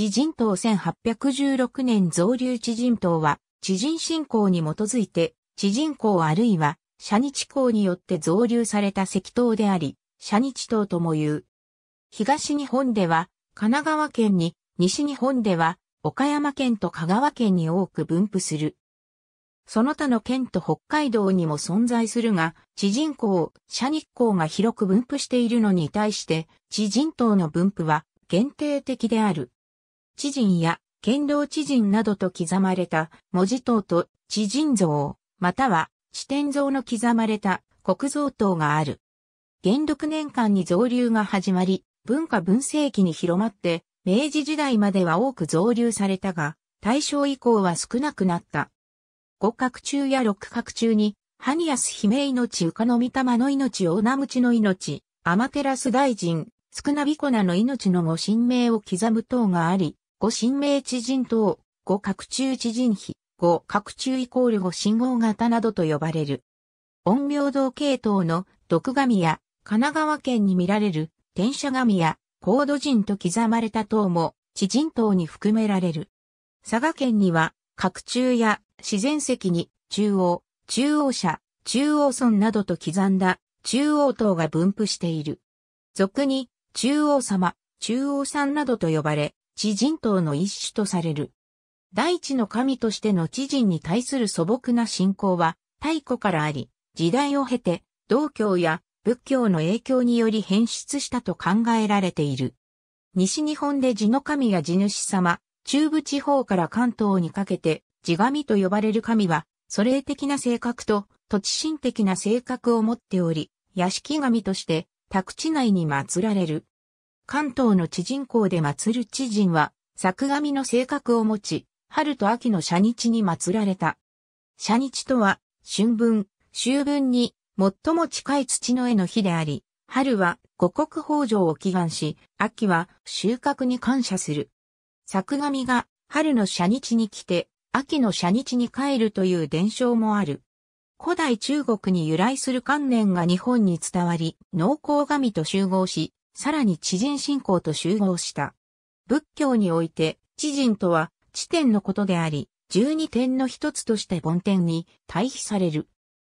知人島1816年増流知人島は、知人信仰に基づいて、知人公あるいは、社日港によって増流された石島であり、社日島とも言う。東日本では、神奈川県に、西日本では、岡山県と香川県に多く分布する。その他の県と北海道にも存在するが、知人公、社日公が広く分布しているのに対して、知人島の分布は限定的である。知人や剣道知人などと刻まれた文字塔と知人像、または地点像の刻まれた国像塔がある。元禄年間に造流が始まり、文化文世紀に広まって、明治時代までは多く造流されたが、大正以降は少なくなった。五角中や六角中に、ハニアス姫命うの御霊の命大名むの命、アマテラス大臣、スクナビコナの命の御神名を刻む塔があり、五神明知人等、五角中知人比、五角中イコール五信号型などと呼ばれる。陰陽道系統の毒神や神奈川県に見られる天写神や高度人と刻まれた塔も知人塔に含められる。佐賀県には角中や自然石に中央、中央社、中央村などと刻んだ中央塔が分布している。俗に中央様、中央山などと呼ばれ、知人等の一種とされる。大地の神としての知人に対する素朴な信仰は、太古からあり、時代を経て、道教や仏教の影響により変質したと考えられている。西日本で地の神や地主様、中部地方から関東にかけて、地神と呼ばれる神は、祖霊的な性格と土地神的な性格を持っており、屋敷神として、宅地内に祀られる。関東の知人公で祀る知人は、作神の性格を持ち、春と秋の社日に祀られた。社日とは、春分、秋分に、最も近い土の絵の日であり、春は五穀豊穣を祈願し、秋は収穫に感謝する。作神が春の社日に来て、秋の社日に帰るという伝承もある。古代中国に由来する観念が日本に伝わり、農耕神と集合し、さらに知人信仰と集合した。仏教において、知人とは、知点のことであり、十二点の一つとして梵天に対比される。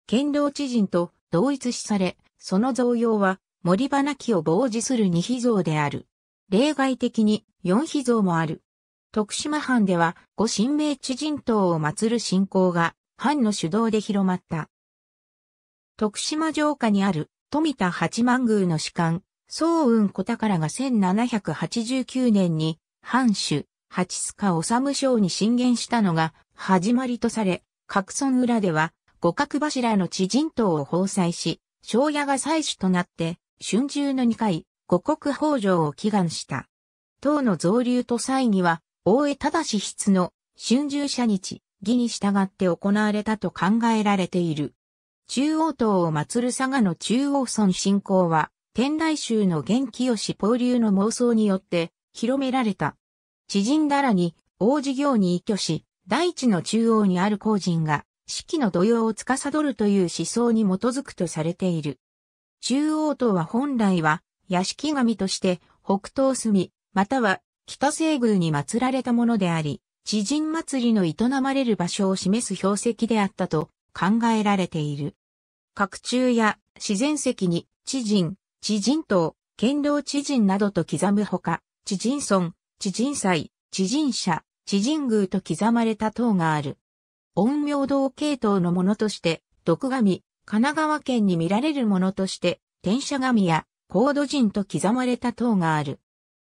剣道知人と同一視され、その造用は、森花木を傍受する二秘像である。例外的に四秘像もある。徳島藩では五神明知人等を祀る信仰が藩の主導で広まった。徳島城下にある富田八幡宮の士官、宗雲小宝が1789年に、藩主、八須賀治将に進言したのが、始まりとされ、各村裏では、五角柱の知人党を放祭し、庄屋が祭主となって、春秋の二回、五国法上を祈願した。党の増流と際には、大江忠筆の春秋社日、儀に従って行われたと考えられている。中央党を祀る佐賀の中央村信仰は、天台宗の元気よし交流の妄想によって広められた。知人だらに、大事業に依拠し、大地の中央にある皇人が、四季の土用を司るという思想に基づくとされている。中央とは本来は、屋敷神として、北東隅、または北西宮に祀られたものであり、知人祭りの営まれる場所を示す標石であったと考えられている。各中や自然石に知人、知人島、剣道知人などと刻むほか、知人村、知人祭、知人社、知人宮と刻まれた塔がある。陰陽道系統のものとして、毒神、神奈川県に見られるものとして、天社神や、高度人と刻まれた塔がある。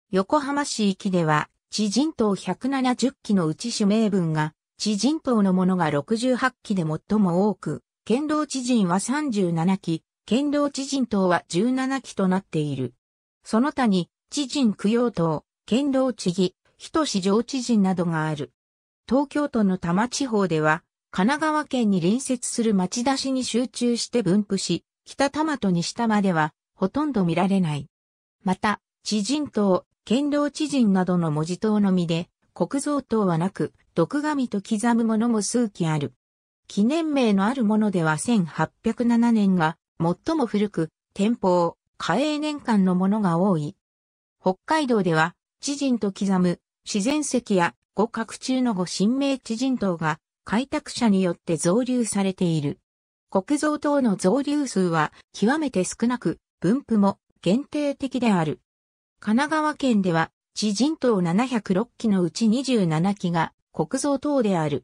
横浜市域では、知人島170基のうち主名分が、知人島のものが68基で最も多く、剣道知人は37基、剣道知人党は17期となっている。その他に、知人供養党、剣道知事、人史上知人などがある。東京都の多摩地方では、神奈川県に隣接する町出しに集中して分布し、北多摩と西多摩では、ほとんど見られない。また、知人党、剣道知人などの文字党のみで、国造党はなく、毒紙と刻むものも数機ある。記念名のあるものでは1807年が、最も古く、天保、嘉永年間のものが多い。北海道では、知人と刻む、自然石や五角中の五神明知人島が、開拓者によって増流されている。国造等の増流数は極めて少なく、分布も限定的である。神奈川県では、知人島706基のうち27基が国造等である。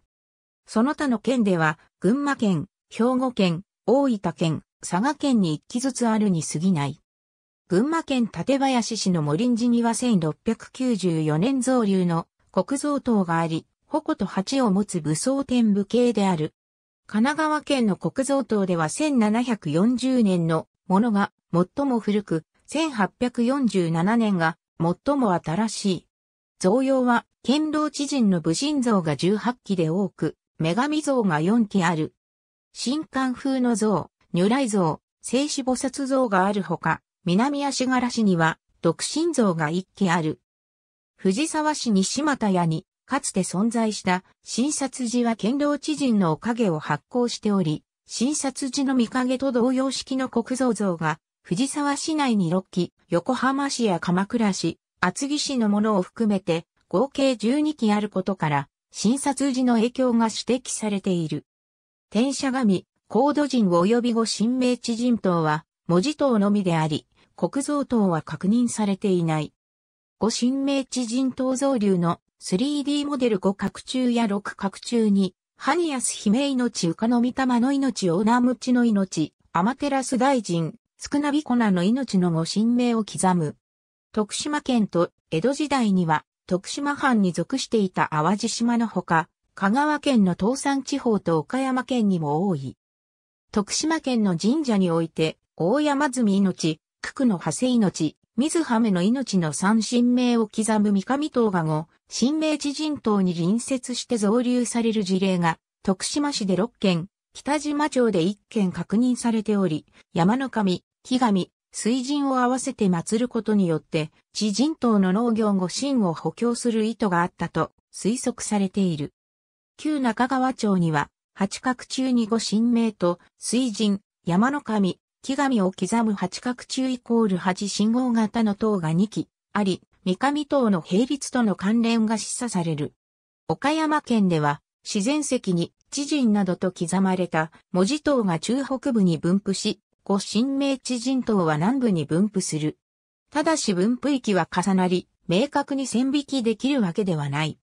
その他の県では、群馬県、兵庫県、大分県、佐賀県に一機ずつあるに過ぎない。群馬県館林市の森寺には1694年造流の国造塔があり、矛と鉢を持つ武装天武系である。神奈川県の国造塔では1740年のものが最も古く、1847年が最も新しい。造用は、剣道知人の武神像が18基で多く、女神像が4基ある。新館風の像、如来像、聖子菩薩像があるほか、南足柄市には、独身像が一基ある。藤沢市西又屋に、かつて存在した、新札寺は剣道知人のおかげを発行しており、新札寺の御影と同様式の国像像が、藤沢市内に6基、横浜市や鎌倉市、厚木市のものを含めて、合計12基あることから、新札寺の影響が指摘されている。転写紙、高度人及び後神明知人等は、文字等のみであり、国像等は確認されていない。後神明知人等造流の 3D モデル五角中や6角中に、ハニアス姫命、ウカの御霊の命、オーナムチの命、アマテラス大臣、スクナビコナの命のご神明を刻む。徳島県と江戸時代には徳島藩に属していた淡路島のほか、香川県の東山地方と岡山県にも多い。徳島県の神社において、大山積命、九九の長谷命、水はめの命の三神明を刻む三上塔が後、神明知神塔に隣接して造立される事例が、徳島市で6件、北島町で1件確認されており、山の神、木神、水神を合わせて祀ることによって、知神島の農業後神を補強する意図があったと推測されている。旧中川町には、八角中に五神明と、水神、山の神、木神を刻む八角中イコール八信号型の塔が2基あり、三上塔の並立との関連が示唆される。岡山県では、自然石に、知人などと刻まれた文字塔が中北部に分布し、五神明知人塔は南部に分布する。ただし分布域は重なり、明確に線引きできるわけではない。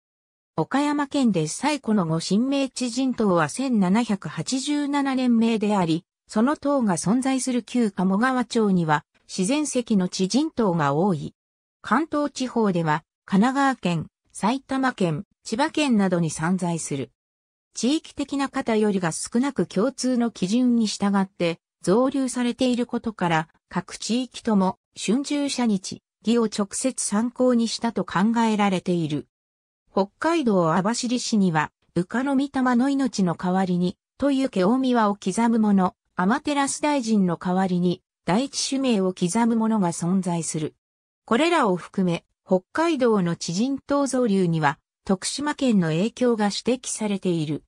岡山県で最古の五神明知人党は1787年名であり、その党が存在する旧鴨川町には自然石の知人島が多い。関東地方では神奈川県、埼玉県、千葉県などに散在する。地域的な方よりが少なく共通の基準に従って増流されていることから各地域とも春秋社日、義を直接参考にしたと考えられている。北海道網走市には、浮かの御霊の命の代わりに、という毛大宮を刻む者、ラス大臣の代わりに、第一種名を刻む者が存在する。これらを含め、北海道の知人東蔵流には、徳島県の影響が指摘されている。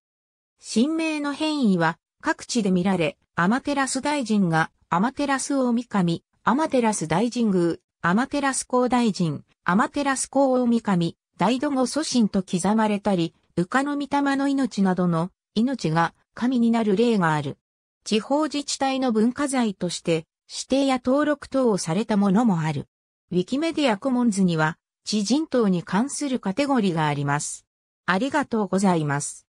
新名の変異は、各地で見られ、ラス大臣が、天照大神、ラス大神宮、ラス高大臣、ラス高大神、大土後祖神と刻まれたり、羽化の御霊の命などの命が神になる例がある。地方自治体の文化財として指定や登録等をされたものもある。ウィキメディアコモンズには、知人等に関するカテゴリーがあります。ありがとうございます。